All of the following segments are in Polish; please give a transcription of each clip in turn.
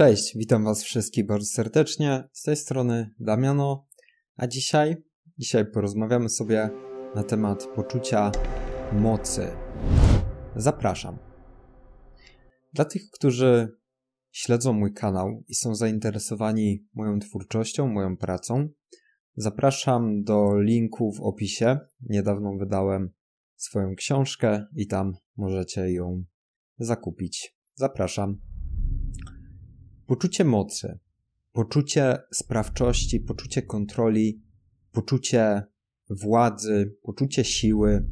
Cześć, witam Was wszystkich bardzo serdecznie. Z tej strony Damiano. A dzisiaj, dzisiaj porozmawiamy sobie na temat poczucia mocy. Zapraszam. Dla tych, którzy śledzą mój kanał i są zainteresowani moją twórczością, moją pracą, zapraszam do linku w opisie. Niedawno wydałem swoją książkę i tam możecie ją zakupić. Zapraszam. Poczucie mocy, poczucie sprawczości, poczucie kontroli, poczucie władzy, poczucie siły,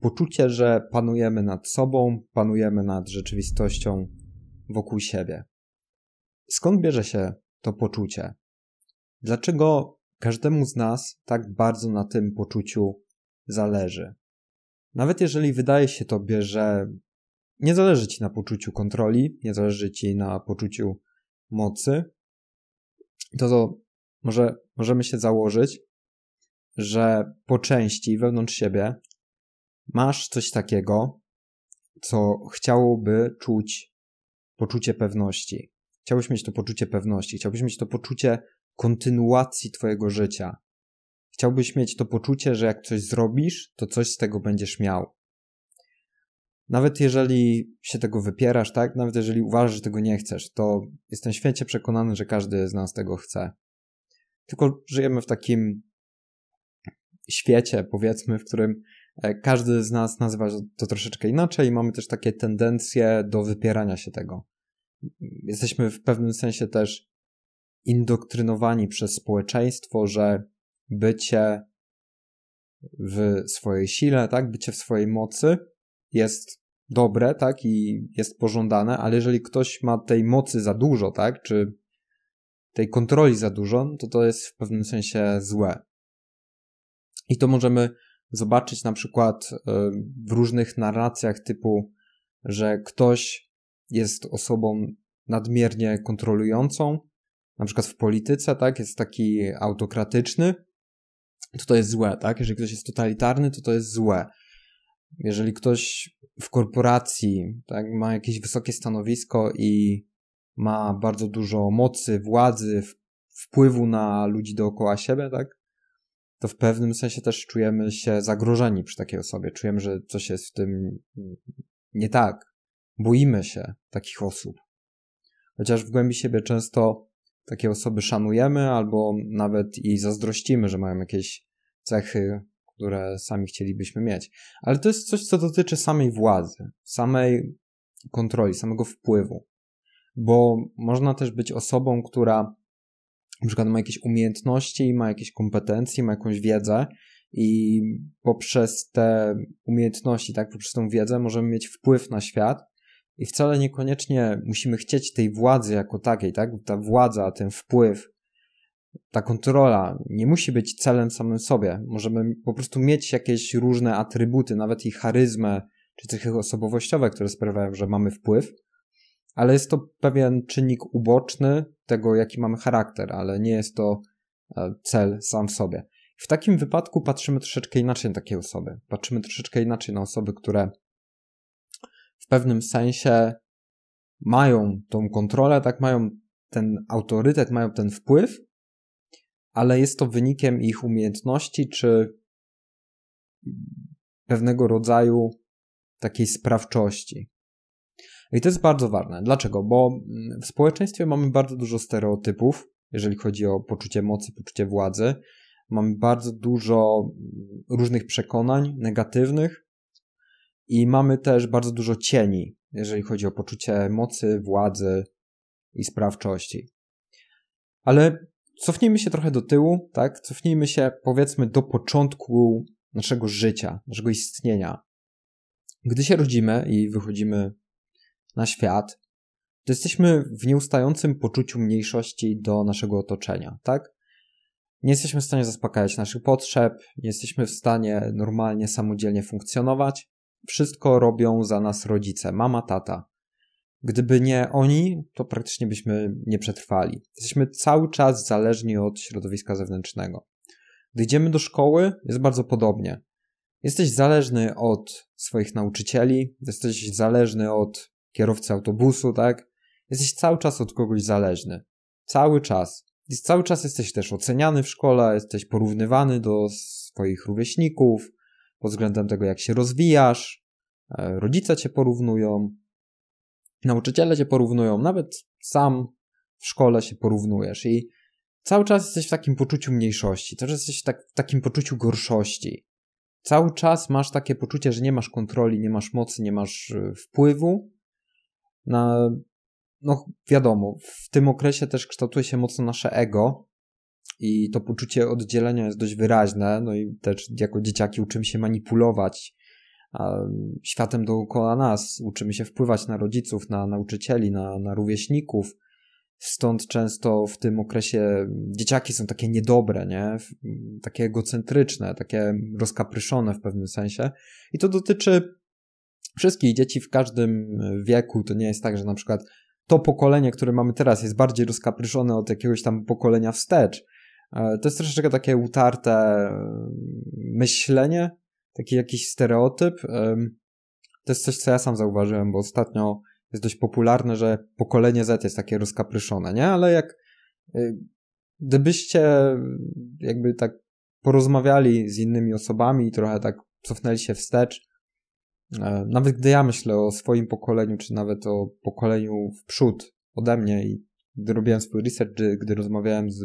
poczucie, że panujemy nad sobą, panujemy nad rzeczywistością wokół siebie. Skąd bierze się to poczucie? Dlaczego każdemu z nas tak bardzo na tym poczuciu zależy? Nawet jeżeli wydaje się tobie, że nie zależy ci na poczuciu kontroli, nie zależy ci na poczuciu mocy, to, to może, możemy się założyć, że po części wewnątrz siebie masz coś takiego, co chciałoby czuć poczucie pewności. Chciałbyś mieć to poczucie pewności, chciałbyś mieć to poczucie kontynuacji Twojego życia. Chciałbyś mieć to poczucie, że jak coś zrobisz, to coś z tego będziesz miał nawet jeżeli się tego wypierasz, tak, nawet jeżeli uważasz, że tego nie chcesz, to jestem święcie przekonany, że każdy z nas tego chce. Tylko żyjemy w takim świecie, powiedzmy, w którym e, każdy z nas nazywa to troszeczkę inaczej i mamy też takie tendencje do wypierania się tego. Jesteśmy w pewnym sensie też indoktrynowani przez społeczeństwo, że bycie w swojej sile, tak, bycie w swojej mocy jest dobre, tak, i jest pożądane, ale jeżeli ktoś ma tej mocy za dużo, tak, czy tej kontroli za dużo, to to jest w pewnym sensie złe. I to możemy zobaczyć na przykład y, w różnych narracjach typu, że ktoś jest osobą nadmiernie kontrolującą, na przykład w polityce, tak, jest taki autokratyczny, to to jest złe, tak? Jeżeli ktoś jest totalitarny, to to jest złe. Jeżeli ktoś w korporacji, tak, ma jakieś wysokie stanowisko i ma bardzo dużo mocy, władzy, wpływu na ludzi dookoła siebie, tak, to w pewnym sensie też czujemy się zagrożeni przy takiej osobie. Czujemy, że coś jest w tym nie tak. Boimy się takich osób. Chociaż w głębi siebie często takie osoby szanujemy albo nawet i zazdrościmy, że mają jakieś cechy które sami chcielibyśmy mieć. Ale to jest coś, co dotyczy samej władzy, samej kontroli, samego wpływu. Bo można też być osobą, która na przykład ma jakieś umiejętności, ma jakieś kompetencje, ma jakąś wiedzę i poprzez te umiejętności, tak, poprzez tą wiedzę możemy mieć wpływ na świat i wcale niekoniecznie musimy chcieć tej władzy jako takiej, tak? Ta władza, ten wpływ ta kontrola nie musi być celem samym sobie. Możemy po prostu mieć jakieś różne atrybuty, nawet i charyzmę, czy cechy osobowościowe, które sprawiają, że mamy wpływ, ale jest to pewien czynnik uboczny tego, jaki mamy charakter, ale nie jest to e, cel sam w sobie. W takim wypadku patrzymy troszeczkę inaczej na takie osoby. Patrzymy troszeczkę inaczej na osoby, które w pewnym sensie mają tą kontrolę, tak mają ten autorytet, mają ten wpływ, ale jest to wynikiem ich umiejętności czy pewnego rodzaju takiej sprawczości. I to jest bardzo ważne. Dlaczego? Bo mm, w społeczeństwie mamy bardzo dużo stereotypów, jeżeli chodzi o poczucie mocy, poczucie władzy. Mamy bardzo dużo mm, różnych przekonań negatywnych i mamy też bardzo dużo cieni, jeżeli chodzi o poczucie mocy, władzy i sprawczości. Ale cofnijmy się trochę do tyłu, tak? Cofnijmy się powiedzmy do początku naszego życia, naszego istnienia. Gdy się rodzimy i wychodzimy na świat, to jesteśmy w nieustającym poczuciu mniejszości do naszego otoczenia, tak? Nie jesteśmy w stanie zaspokajać naszych potrzeb, nie jesteśmy w stanie normalnie, samodzielnie funkcjonować. Wszystko robią za nas rodzice, mama, tata. Gdyby nie oni, to praktycznie byśmy nie przetrwali. Jesteśmy cały czas zależni od środowiska zewnętrznego. Gdy idziemy do szkoły, jest bardzo podobnie. Jesteś zależny od swoich nauczycieli, jesteś zależny od kierowcy autobusu, tak? Jesteś cały czas od kogoś zależny. Cały czas. I cały czas jesteś też oceniany w szkole, jesteś porównywany do swoich rówieśników pod względem tego, jak się rozwijasz, e, rodzice cię porównują, nauczyciele cię porównują, nawet sam w szkole się porównujesz i cały czas jesteś w takim poczuciu mniejszości, cały czas jesteś tak, w takim poczuciu gorszości. Cały czas masz takie poczucie, że nie masz kontroli, nie masz mocy, nie masz y, wpływu. Na, no wiadomo, w tym okresie też kształtuje się mocno nasze ego i to poczucie oddzielenia jest dość wyraźne, no i też jako dzieciaki uczymy się manipulować Mm, światem dookoła nas. Uczymy się wpływać na rodziców, na nauczycieli, na, na rówieśników. Stąd często w tym okresie mm, dzieciaki są takie niedobre, nie? Mm, takie egocentryczne, takie rozkapryszone w pewnym sensie. I to dotyczy wszystkich dzieci w każdym wieku. To nie jest tak, że na przykład to pokolenie, które mamy teraz, jest bardziej rozkapryszone od jakiegoś tam pokolenia wstecz. E, to jest troszeczkę takie utarte myślenie, taki jakiś stereotyp. To jest coś, co ja sam zauważyłem, bo ostatnio jest dość popularne, że pokolenie Z jest takie rozkapryszone, nie? Ale jak y, gdybyście jakby tak porozmawiali z innymi osobami i trochę tak cofnęli się wstecz, e, nawet gdy ja myślę o swoim pokoleniu, czy nawet o pokoleniu w przód ode mnie i gdy robiłem swój research, gdy rozmawiałem z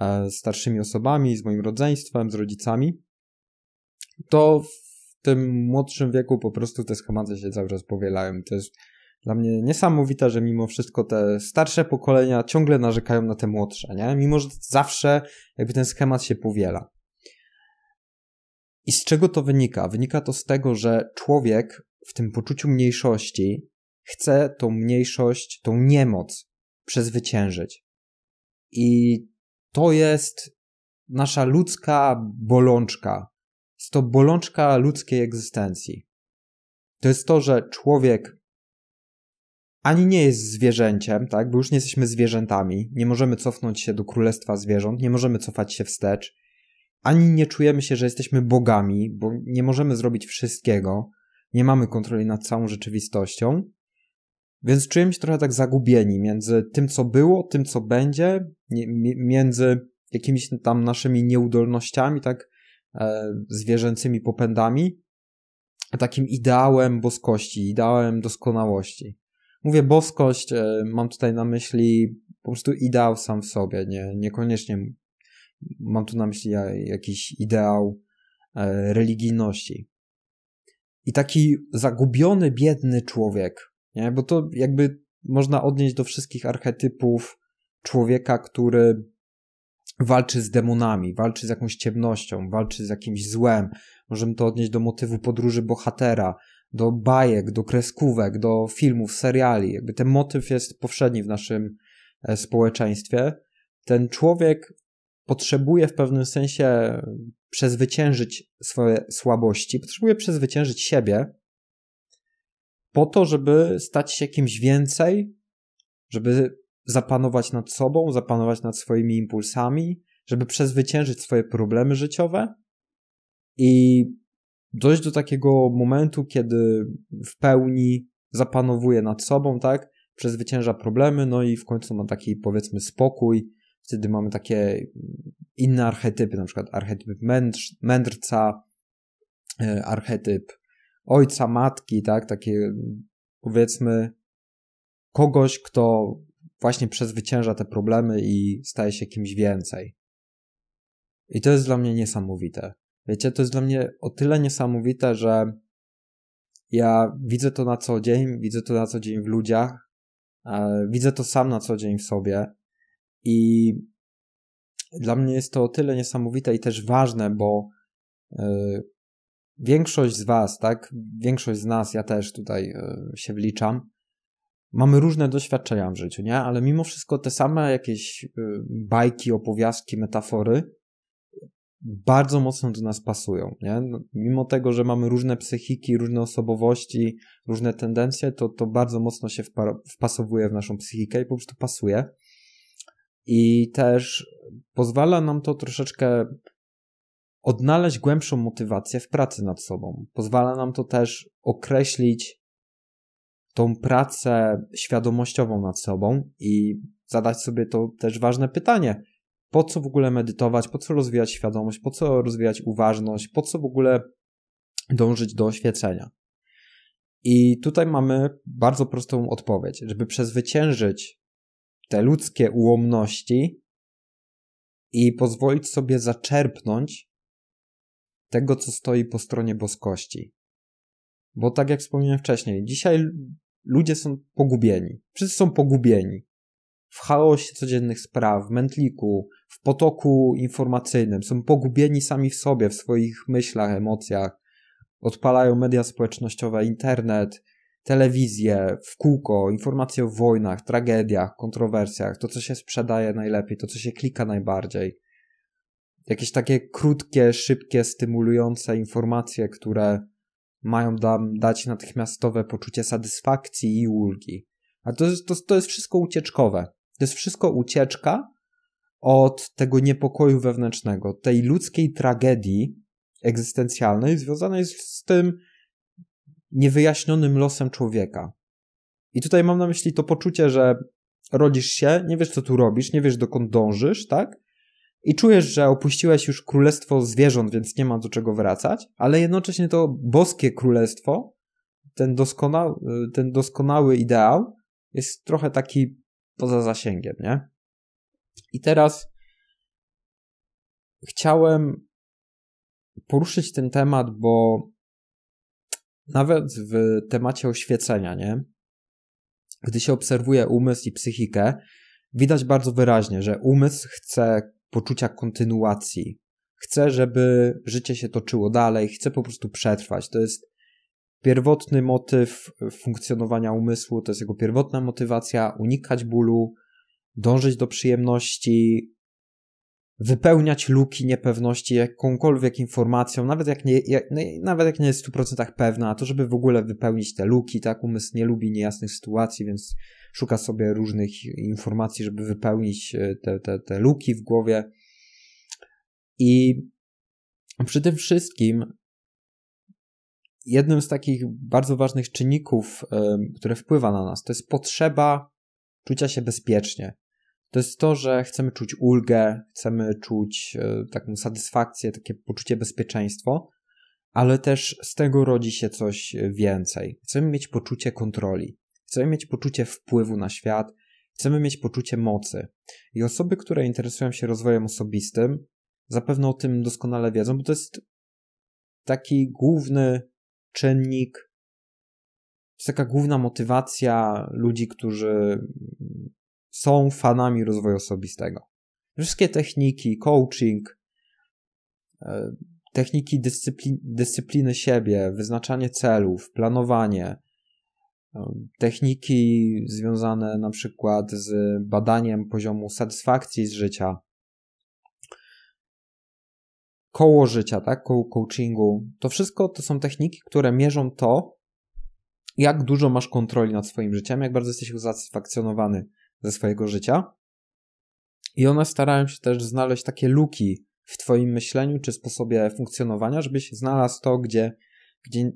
e, starszymi osobami, z moim rodzeństwem, z rodzicami, to w tym młodszym wieku po prostu te schematy się cały czas powielają. To jest dla mnie niesamowite, że mimo wszystko te starsze pokolenia ciągle narzekają na te młodsze, nie? Mimo, że zawsze jakby ten schemat się powiela. I z czego to wynika? Wynika to z tego, że człowiek w tym poczuciu mniejszości chce tą mniejszość, tą niemoc przezwyciężyć. I to jest nasza ludzka bolączka. Jest to bolączka ludzkiej egzystencji. To jest to, że człowiek ani nie jest zwierzęciem, tak? Bo już nie jesteśmy zwierzętami, nie możemy cofnąć się do królestwa zwierząt, nie możemy cofać się wstecz, ani nie czujemy się, że jesteśmy bogami, bo nie możemy zrobić wszystkiego, nie mamy kontroli nad całą rzeczywistością. Więc czujemy się trochę tak zagubieni między tym, co było, tym, co będzie, między jakimiś tam naszymi nieudolnościami, tak? E, zwierzęcymi popędami, takim ideałem boskości, ideałem doskonałości. Mówię boskość, e, mam tutaj na myśli po prostu ideał sam w sobie, nie, niekoniecznie mam tu na myśli jakiś ideał e, religijności. I taki zagubiony, biedny człowiek, nie? bo to jakby można odnieść do wszystkich archetypów człowieka, który walczy z demonami, walczy z jakąś ciemnością, walczy z jakimś złem. Możemy to odnieść do motywu podróży bohatera, do bajek, do kreskówek, do filmów, seriali. Jakby ten motyw jest powszedni w naszym e, społeczeństwie. Ten człowiek potrzebuje w pewnym sensie przezwyciężyć swoje słabości, potrzebuje przezwyciężyć siebie po to, żeby stać się kimś więcej, żeby zapanować nad sobą, zapanować nad swoimi impulsami, żeby przezwyciężyć swoje problemy życiowe i dojść do takiego momentu, kiedy w pełni zapanowuje nad sobą, tak? Przezwycięża problemy, no i w końcu ma taki powiedzmy spokój. Wtedy mamy takie inne archetypy, na przykład archetyp mędrz, mędrca, e, archetyp ojca, matki, tak? Takie powiedzmy kogoś, kto właśnie przezwycięża te problemy i staje się kimś więcej. I to jest dla mnie niesamowite. Wiecie, to jest dla mnie o tyle niesamowite, że ja widzę to na co dzień, widzę to na co dzień w ludziach, widzę to sam na co dzień w sobie i dla mnie jest to o tyle niesamowite i też ważne, bo e, większość z Was, tak, większość z nas, ja też tutaj e, się wliczam, mamy różne doświadczenia w życiu, nie? Ale mimo wszystko te same jakieś y, bajki, opowiastki, metafory bardzo mocno do nas pasują, nie? No, mimo tego, że mamy różne psychiki, różne osobowości, różne tendencje, to to bardzo mocno się wpasowuje w naszą psychikę i po prostu pasuje. I też pozwala nam to troszeczkę odnaleźć głębszą motywację w pracy nad sobą. Pozwala nam to też określić, tą pracę świadomościową nad sobą i zadać sobie to też ważne pytanie. Po co w ogóle medytować, po co rozwijać świadomość, po co rozwijać uważność, po co w ogóle dążyć do oświecenia? I tutaj mamy bardzo prostą odpowiedź. Żeby przezwyciężyć te ludzkie ułomności i pozwolić sobie zaczerpnąć tego, co stoi po stronie boskości. Bo tak jak wspomniałem wcześniej, dzisiaj Ludzie są pogubieni. Wszyscy są pogubieni. W chaosie codziennych spraw, w mętliku, w potoku informacyjnym. Są pogubieni sami w sobie, w swoich myślach, emocjach. Odpalają media społecznościowe, internet, telewizję, w kółko, informacje o wojnach, tragediach, kontrowersjach, to co się sprzedaje najlepiej, to co się klika najbardziej. Jakieś takie krótkie, szybkie, stymulujące informacje, które mają nam dać natychmiastowe poczucie satysfakcji i ulgi. A to, to, to jest wszystko ucieczkowe. To jest wszystko ucieczka od tego niepokoju wewnętrznego, tej ludzkiej tragedii egzystencjalnej związanej z, z tym niewyjaśnionym losem człowieka. I tutaj mam na myśli to poczucie, że rodzisz się, nie wiesz co tu robisz, nie wiesz dokąd dążysz, tak? i czujesz, że opuściłeś już królestwo zwierząt, więc nie ma do czego wracać, ale jednocześnie to boskie królestwo, ten, doskona, y, ten doskonały ideał jest trochę taki poza zasięgiem, nie? I teraz chciałem poruszyć ten temat, bo nawet w temacie oświecenia, nie? Gdy się obserwuje umysł i psychikę, widać bardzo wyraźnie, że umysł chce poczucia kontynuacji. Chcę, żeby życie się toczyło dalej, chcę po prostu przetrwać. To jest pierwotny motyw funkcjonowania umysłu, to jest jego pierwotna motywacja unikać bólu, dążyć do przyjemności, wypełniać luki niepewności jakąkolwiek informacją, nawet jak nie, jak, no nawet jak nie jest w 100% pewna, a to żeby w ogóle wypełnić te luki, tak, umysł nie lubi niejasnych sytuacji, więc szuka sobie różnych informacji, żeby wypełnić e, te, te, te luki w głowie. I przy tym wszystkim jednym z takich bardzo ważnych czynników, które wpływa na nas, to jest potrzeba czucia się bezpiecznie to jest to, że chcemy czuć ulgę, chcemy czuć e, taką satysfakcję, takie poczucie bezpieczeństwa, ale też z tego rodzi się coś więcej. Chcemy mieć poczucie kontroli, chcemy mieć poczucie wpływu na świat, chcemy mieć poczucie mocy. I osoby, które interesują się rozwojem osobistym, zapewne o tym doskonale wiedzą, bo to jest taki główny czynnik, to jest taka główna motywacja ludzi, którzy są fanami rozwoju osobistego. Wszystkie techniki, coaching, e, techniki dyscypliny siebie, wyznaczanie celów, planowanie, e, techniki związane na przykład z badaniem poziomu satysfakcji z życia, koło życia, tak, koło coachingu, to wszystko to są techniki, które mierzą to, jak dużo masz kontroli nad swoim życiem, jak bardzo jesteś usatysfakcjonowany ze swojego życia. I one starają się też znaleźć takie luki w Twoim myśleniu czy sposobie funkcjonowania, żebyś znalazł to, gdzie, gdzie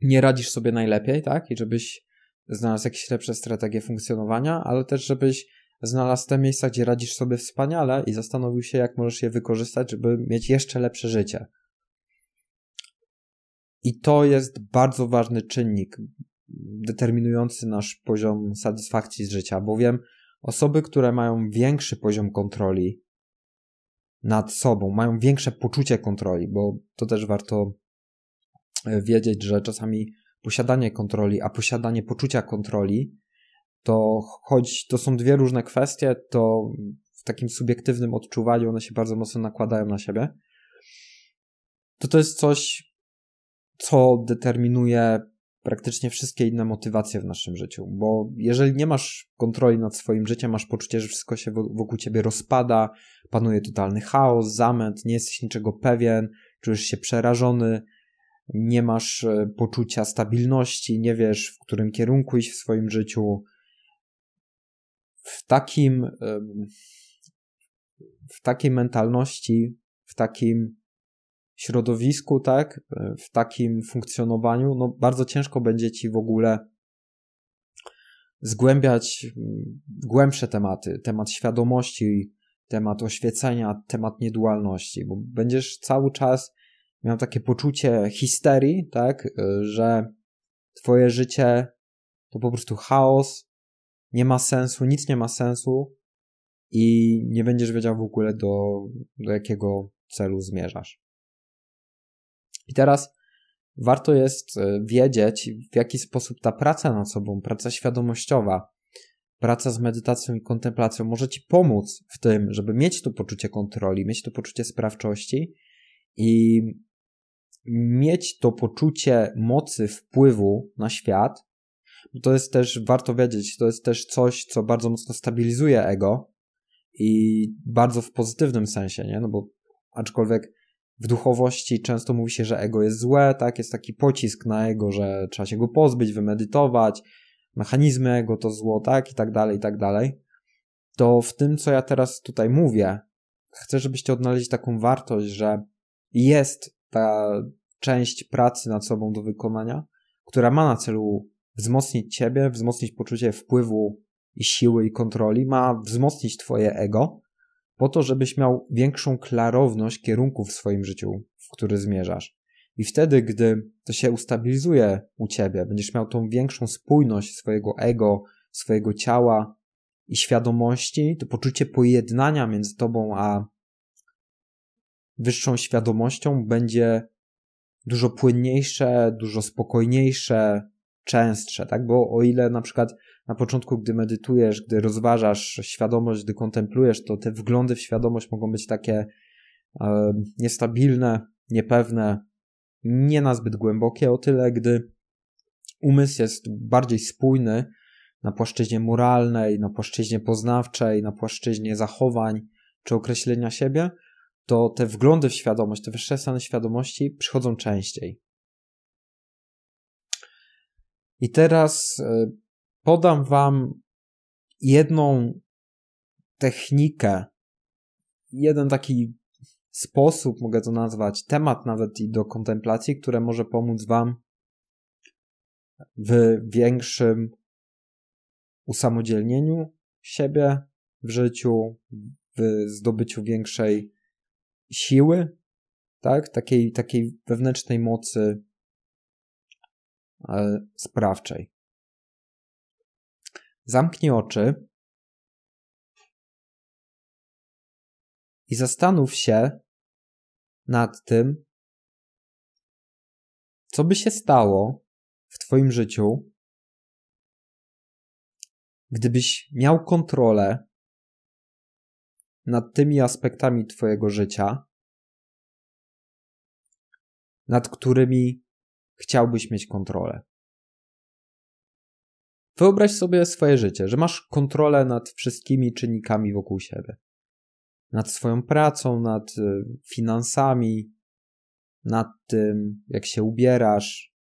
nie radzisz sobie najlepiej, tak? I żebyś znalazł jakieś lepsze strategie funkcjonowania, ale też żebyś znalazł te miejsca, gdzie radzisz sobie wspaniale i zastanowił się, jak możesz je wykorzystać, żeby mieć jeszcze lepsze życie. I to jest bardzo ważny czynnik, determinujący nasz poziom satysfakcji z życia, bowiem osoby, które mają większy poziom kontroli nad sobą, mają większe poczucie kontroli, bo to też warto e, wiedzieć, że czasami posiadanie kontroli, a posiadanie poczucia kontroli, to choć to są dwie różne kwestie, to w takim subiektywnym odczuwaniu one się bardzo mocno nakładają na siebie. To to jest coś, co determinuje praktycznie wszystkie inne motywacje w naszym życiu, bo jeżeli nie masz kontroli nad swoim życiem, masz poczucie, że wszystko się wokół ciebie rozpada, panuje totalny chaos, zamęt, nie jesteś niczego pewien, czujesz się przerażony, nie masz e, poczucia stabilności, nie wiesz, w którym kierunku iść w swoim życiu. W takim w takiej mentalności, w takim środowisku, tak, e, w takim funkcjonowaniu, no bardzo ciężko będzie ci w ogóle zgłębiać mm, głębsze tematy, temat świadomości, temat oświecenia, temat niedualności, bo będziesz cały czas miał takie poczucie histerii, tak, e, że twoje życie to po prostu chaos, nie ma sensu, nic nie ma sensu i nie będziesz wiedział w ogóle do, do jakiego celu zmierzasz. I teraz warto jest e, wiedzieć, w jaki sposób ta praca nad sobą, praca świadomościowa, praca z medytacją i kontemplacją może Ci pomóc w tym, żeby mieć to poczucie kontroli, mieć to poczucie sprawczości i mieć to poczucie mocy wpływu na świat. To jest też, warto wiedzieć, to jest też coś, co bardzo mocno stabilizuje ego i bardzo w pozytywnym sensie, nie? No bo aczkolwiek w duchowości często mówi się, że ego jest złe, tak? Jest taki pocisk na ego, że trzeba się go pozbyć, wymedytować, mechanizmy ego to zło, tak? I tak dalej, i tak dalej. To w tym, co ja teraz tutaj mówię, chcę, żebyście odnaleźli taką wartość, że jest ta część pracy nad sobą do wykonania, która ma na celu wzmocnić ciebie, wzmocnić poczucie wpływu i siły i kontroli, ma wzmocnić twoje ego, po to, żebyś miał większą klarowność kierunku w swoim życiu, w który zmierzasz. I wtedy, gdy to się ustabilizuje u ciebie, będziesz miał tą większą spójność swojego ego, swojego ciała i świadomości, to poczucie pojednania między tobą a wyższą świadomością będzie dużo płynniejsze, dużo spokojniejsze, częstsze, tak? Bo o ile na przykład na początku, gdy medytujesz, gdy rozważasz świadomość, gdy kontemplujesz, to te wglądy w świadomość mogą być takie e, niestabilne, niepewne, nie na zbyt głębokie, o tyle gdy umysł jest bardziej spójny na płaszczyźnie moralnej, na płaszczyźnie poznawczej, na płaszczyźnie zachowań czy określenia siebie, to te wglądy w świadomość, te wyższe stany świadomości przychodzą częściej. I teraz e, podam Wam jedną technikę, jeden taki sposób, mogę to nazwać, temat nawet i do kontemplacji, które może pomóc Wam w większym usamodzielnieniu siebie w życiu, w zdobyciu większej siły, tak? Takiej, takiej wewnętrznej mocy sprawczej. Zamknij oczy i zastanów się nad tym, co by się stało w Twoim życiu, gdybyś miał kontrolę nad tymi aspektami Twojego życia, nad którymi chciałbyś mieć kontrolę. Wyobraź sobie swoje życie, że masz kontrolę nad wszystkimi czynnikami wokół siebie. Nad swoją pracą, nad y, finansami, nad tym, jak się ubierasz.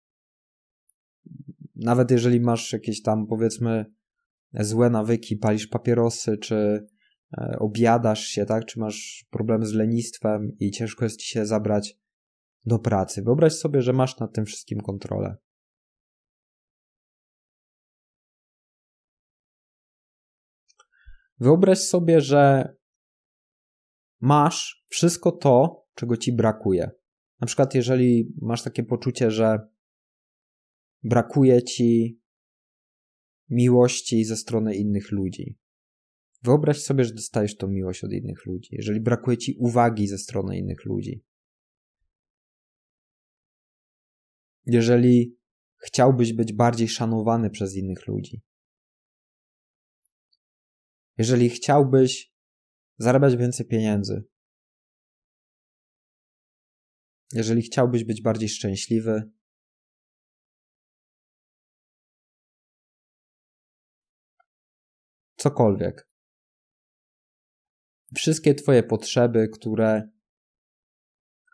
Nawet jeżeli masz jakieś tam, powiedzmy, złe nawyki, palisz papierosy, czy e, obiadasz się, tak? Czy masz problem z lenistwem i ciężko jest ci się zabrać do pracy. Wyobraź sobie, że masz nad tym wszystkim kontrolę. Wyobraź sobie, że masz wszystko to, czego ci brakuje. Na przykład, jeżeli masz takie poczucie, że brakuje ci miłości ze strony innych ludzi. Wyobraź sobie, że dostajesz tą miłość od innych ludzi. Jeżeli brakuje ci uwagi ze strony innych ludzi. jeżeli chciałbyś być bardziej szanowany przez innych ludzi, jeżeli chciałbyś zarabiać więcej pieniędzy, jeżeli chciałbyś być bardziej szczęśliwy, cokolwiek. Wszystkie Twoje potrzeby, które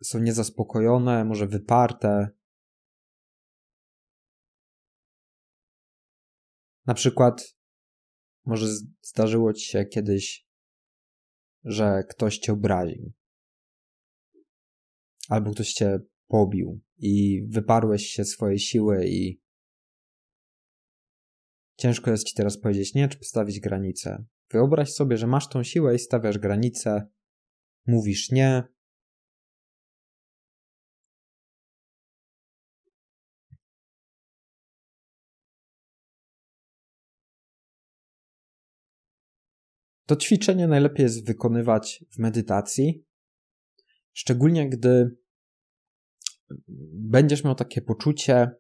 są niezaspokojone, może wyparte, Na przykład, może zdarzyło ci się kiedyś, że ktoś cię obraził, albo ktoś cię pobił i wyparłeś się swojej siły i ciężko jest ci teraz powiedzieć nie, czy postawić granicę. Wyobraź sobie, że masz tą siłę i stawiasz granicę, mówisz nie, To ćwiczenie najlepiej jest wykonywać w medytacji, szczególnie gdy będziesz miał takie poczucie,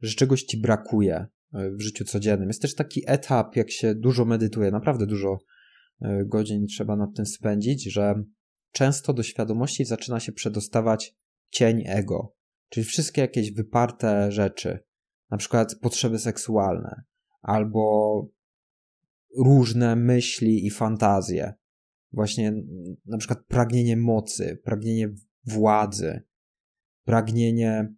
że czegoś ci brakuje e, w życiu codziennym. Jest też taki etap, jak się dużo medytuje, naprawdę dużo e, godzin trzeba nad tym spędzić, że często do świadomości zaczyna się przedostawać cień ego, czyli wszystkie jakieś wyparte rzeczy, na przykład potrzeby seksualne, albo różne myśli i fantazje. Właśnie na przykład pragnienie mocy, pragnienie władzy, pragnienie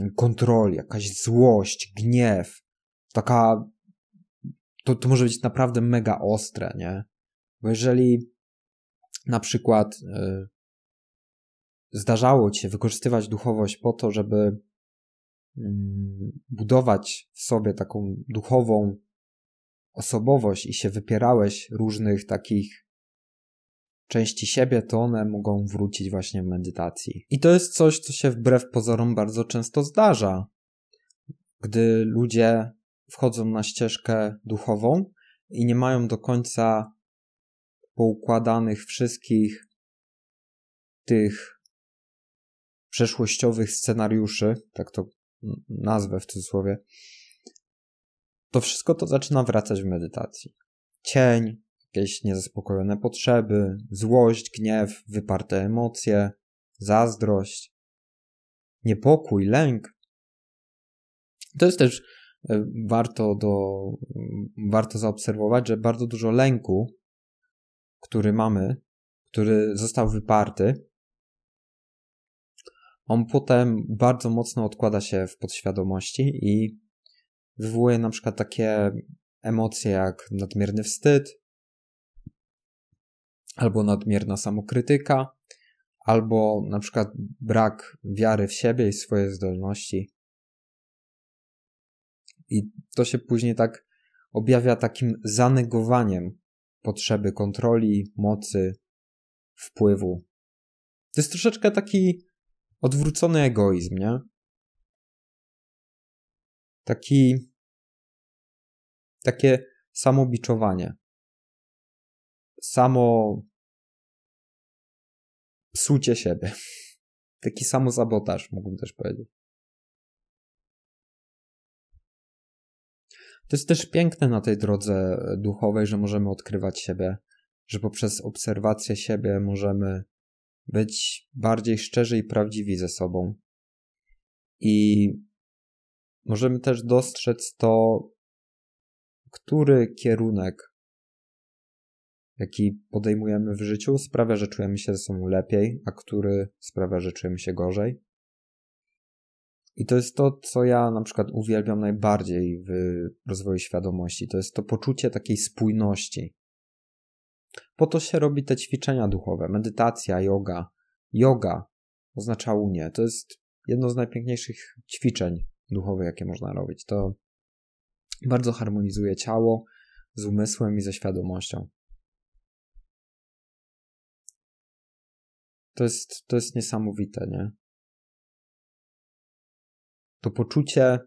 mm, kontroli, jakaś złość, gniew, taka. To, to może być naprawdę mega ostre, nie? Bo jeżeli na przykład y, zdarzało ci się wykorzystywać duchowość po to, żeby mm, budować w sobie taką duchową osobowość i się wypierałeś różnych takich części siebie, to one mogą wrócić właśnie w medytacji. I to jest coś, co się wbrew pozorom bardzo często zdarza, gdy ludzie wchodzą na ścieżkę duchową i nie mają do końca poukładanych wszystkich tych przeszłościowych scenariuszy, tak to nazwę w cudzysłowie, to wszystko to zaczyna wracać w medytacji. Cień, jakieś niezaspokojone potrzeby, złość, gniew, wyparte emocje, zazdrość, niepokój, lęk. To jest też e, warto, do, warto zaobserwować, że bardzo dużo lęku, który mamy, który został wyparty, on potem bardzo mocno odkłada się w podświadomości i wywołuje na przykład takie emocje jak nadmierny wstyd, albo nadmierna samokrytyka, albo na przykład brak wiary w siebie i swoje zdolności. I to się później tak objawia takim zanegowaniem potrzeby kontroli, mocy, wpływu. To jest troszeczkę taki odwrócony egoizm, nie? taki, takie samobiczowanie, samo psucie siebie. Taki samozabotaż, mógłbym też powiedzieć. To jest też piękne na tej drodze duchowej, że możemy odkrywać siebie, że poprzez obserwację siebie możemy być bardziej szczerzy i prawdziwi ze sobą. I możemy też dostrzec to, który kierunek, jaki podejmujemy w życiu, sprawia, że czujemy się ze sobą lepiej, a który sprawia, że czujemy się gorzej. I to jest to, co ja na przykład uwielbiam najbardziej w rozwoju świadomości. To jest to poczucie takiej spójności. Po to się robi te ćwiczenia duchowe, medytacja, yoga. Yoga oznacza unię. To jest jedno z najpiękniejszych ćwiczeń duchowe, jakie można robić. To bardzo harmonizuje ciało z umysłem i ze świadomością. To jest, to jest niesamowite, nie? To poczucie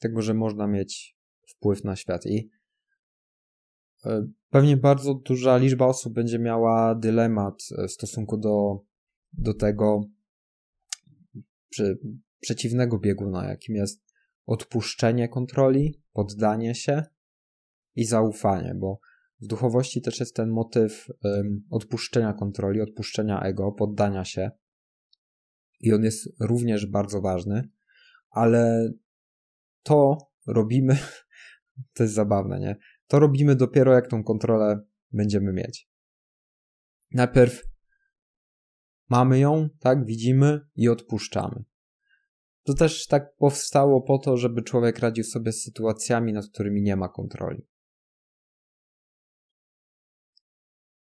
tego, że można mieć wpływ na świat. I e, pewnie bardzo duża liczba osób będzie miała dylemat e, w stosunku do, do tego, czy przeciwnego bieguna, no, jakim jest odpuszczenie kontroli, poddanie się i zaufanie, bo w duchowości też jest ten motyw um, odpuszczenia kontroli, odpuszczenia ego, poddania się. I on jest również bardzo ważny, ale to robimy, to jest zabawne, nie? To robimy dopiero jak tą kontrolę będziemy mieć. Najpierw mamy ją, tak, widzimy i odpuszczamy. To też tak powstało po to, żeby człowiek radził sobie z sytuacjami, nad którymi nie ma kontroli.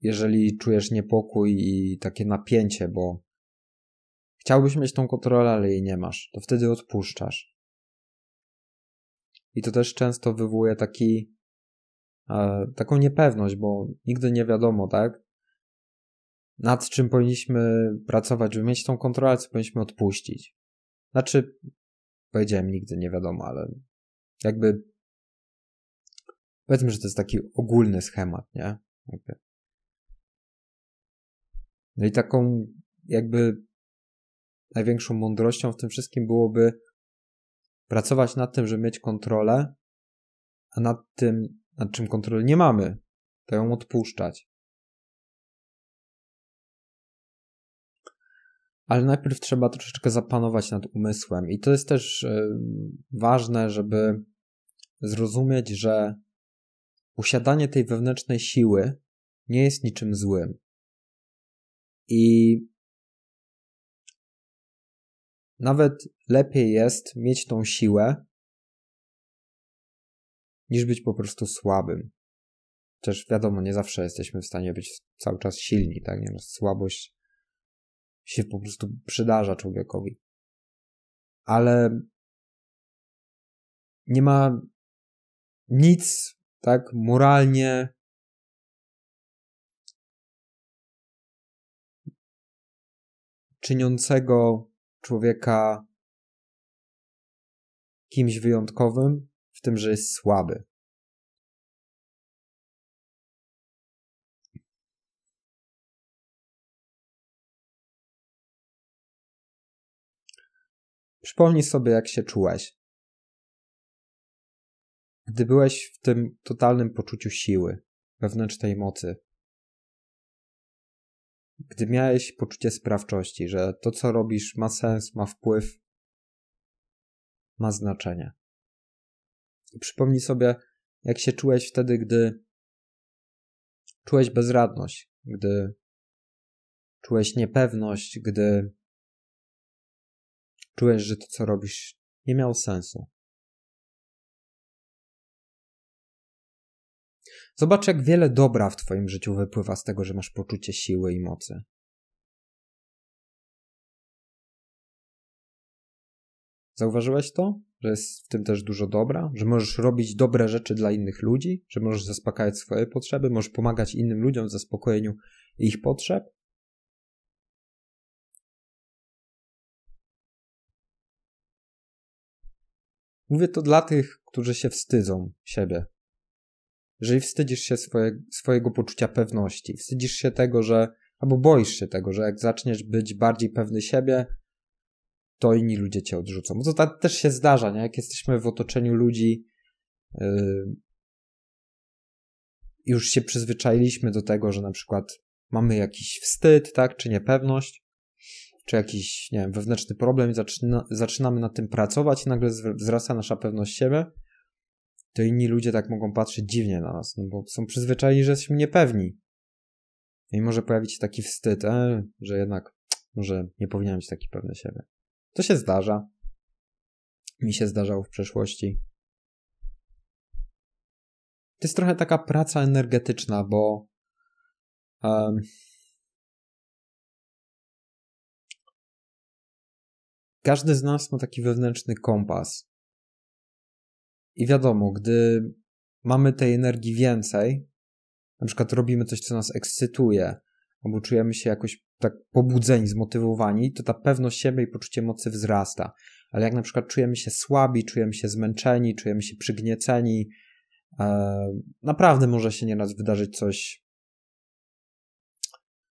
Jeżeli czujesz niepokój i takie napięcie, bo chciałbyś mieć tą kontrolę, ale jej nie masz, to wtedy odpuszczasz. I to też często wywołuje taki, e, taką niepewność, bo nigdy nie wiadomo, tak? Nad czym powinniśmy pracować, żeby mieć tą kontrolę, co powinniśmy odpuścić. Znaczy, powiedziałem nigdy, nie wiadomo, ale jakby powiedzmy, że to jest taki ogólny schemat, nie? Jakby. No i taką jakby największą mądrością w tym wszystkim byłoby pracować nad tym, żeby mieć kontrolę, a nad tym, nad czym kontroli nie mamy, to ją odpuszczać. ale najpierw trzeba troszeczkę zapanować nad umysłem. I to jest też e, ważne, żeby zrozumieć, że usiadanie tej wewnętrznej siły nie jest niczym złym. I nawet lepiej jest mieć tą siłę, niż być po prostu słabym. Też wiadomo, nie zawsze jesteśmy w stanie być cały czas silni, tak? Słabość się po prostu przydarza człowiekowi. Ale nie ma nic, tak, moralnie czyniącego człowieka kimś wyjątkowym w tym, że jest słaby. Przypomnij sobie, jak się czułeś. Gdy byłeś w tym totalnym poczuciu siły, wewnętrznej mocy, gdy miałeś poczucie sprawczości, że to, co robisz, ma sens, ma wpływ, ma znaczenie. I przypomnij sobie, jak się czułeś wtedy, gdy czułeś bezradność, gdy czułeś niepewność, gdy Czułeś, że to, co robisz, nie miało sensu. Zobacz, jak wiele dobra w Twoim życiu wypływa z tego, że masz poczucie siły i mocy. Zauważyłeś to? Że jest w tym też dużo dobra? Że możesz robić dobre rzeczy dla innych ludzi? Że możesz zaspokajać swoje potrzeby? Możesz pomagać innym ludziom w zaspokojeniu ich potrzeb? Mówię to dla tych, którzy się wstydzą siebie. Jeżeli wstydzisz się swoje, swojego poczucia pewności, wstydzisz się tego, że albo boisz się tego, że jak zaczniesz być bardziej pewny siebie, to inni ludzie cię odrzucą. Bo to ta, też się zdarza, nie? Jak jesteśmy w otoczeniu ludzi, yy, już się przyzwyczailiśmy do tego, że na przykład mamy jakiś wstyd, tak, czy niepewność, czy jakiś, nie wiem, wewnętrzny problem i zaczyna, zaczynamy nad tym pracować i nagle wzrasta nasza pewność siebie, to inni ludzie tak mogą patrzeć dziwnie na nas, no bo są przyzwyczajeni, że jesteśmy niepewni. I może pojawić się taki wstyd, e, że jednak może nie powinienem być taki pewny siebie. To się zdarza. Mi się zdarzało w przeszłości. To jest trochę taka praca energetyczna, bo um, każdy z nas ma taki wewnętrzny kompas. I wiadomo, gdy mamy tej energii więcej, na przykład robimy coś, co nas ekscytuje, albo czujemy się jakoś tak pobudzeni, zmotywowani, to ta pewność siebie i poczucie mocy wzrasta. Ale jak na przykład czujemy się słabi, czujemy się zmęczeni, czujemy się przygnieceni, e, naprawdę może się nieraz wydarzyć coś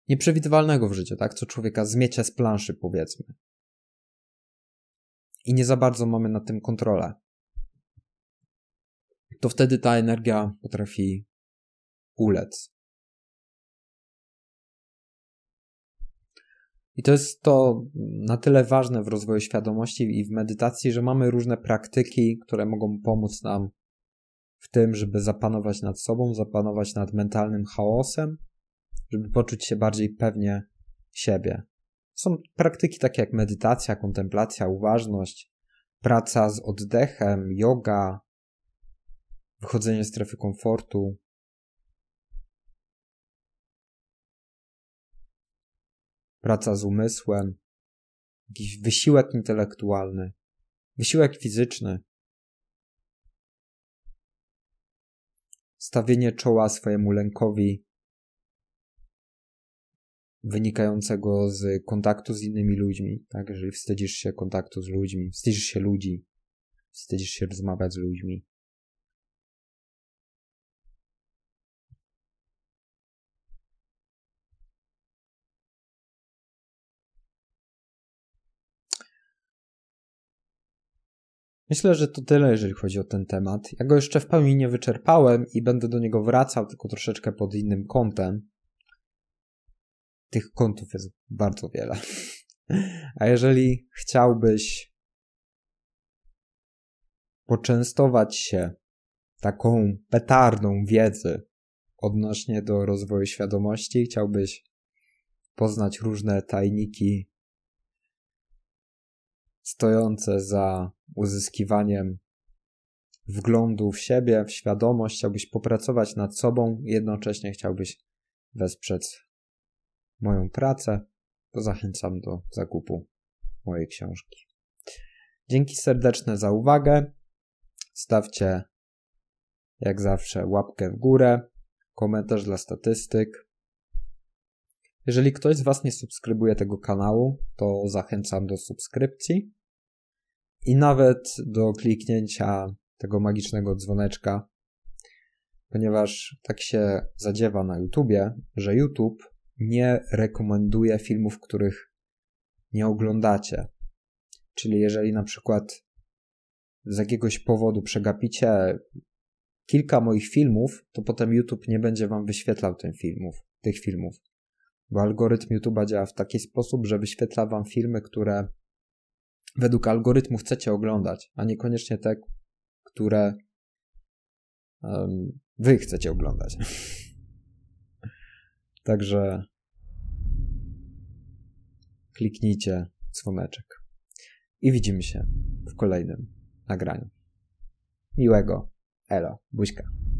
nieprzewidywalnego w życiu, tak? Co człowieka zmiecie z planszy, powiedzmy i nie za bardzo mamy nad tym kontrolę, to wtedy ta energia potrafi ulec. I to jest to na tyle ważne w rozwoju świadomości i w medytacji, że mamy różne praktyki, które mogą pomóc nam w tym, żeby zapanować nad sobą, zapanować nad mentalnym chaosem, żeby poczuć się bardziej pewnie siebie. Są praktyki takie jak medytacja, kontemplacja, uważność, praca z oddechem, yoga, wychodzenie z strefy komfortu. Praca z umysłem, jakiś wysiłek intelektualny, wysiłek fizyczny, stawienie czoła swojemu lękowi, wynikającego z kontaktu z innymi ludźmi, tak? Jeżeli wstydzisz się kontaktu z ludźmi, wstydzisz się ludzi, wstydzisz się rozmawiać z ludźmi. Myślę, że to tyle, jeżeli chodzi o ten temat. Ja go jeszcze w pełni nie wyczerpałem i będę do niego wracał, tylko troszeczkę pod innym kątem tych kątów jest bardzo wiele. A jeżeli chciałbyś poczęstować się taką petarną wiedzy odnośnie do rozwoju świadomości, chciałbyś poznać różne tajniki stojące za uzyskiwaniem wglądu w siebie, w świadomość, chciałbyś popracować nad sobą, jednocześnie chciałbyś wesprzeć moją pracę, to zachęcam do zakupu mojej książki. Dzięki serdeczne za uwagę. Stawcie jak zawsze łapkę w górę, komentarz dla statystyk. Jeżeli ktoś z Was nie subskrybuje tego kanału, to zachęcam do subskrypcji i nawet do kliknięcia tego magicznego dzwoneczka, ponieważ tak się zadziewa na YouTubie, że YouTube nie rekomenduję filmów, których nie oglądacie. Czyli jeżeli na przykład z jakiegoś powodu przegapicie kilka moich filmów, to potem YouTube nie będzie wam wyświetlał tych filmów, tych filmów. Bo algorytm YouTube'a działa w taki sposób, że wyświetla wam filmy, które według algorytmu chcecie oglądać, a niekoniecznie te, które um, wy chcecie oglądać. Także kliknijcie dzwoneczek. I widzimy się w kolejnym nagraniu. Miłego. Elo. Buźka.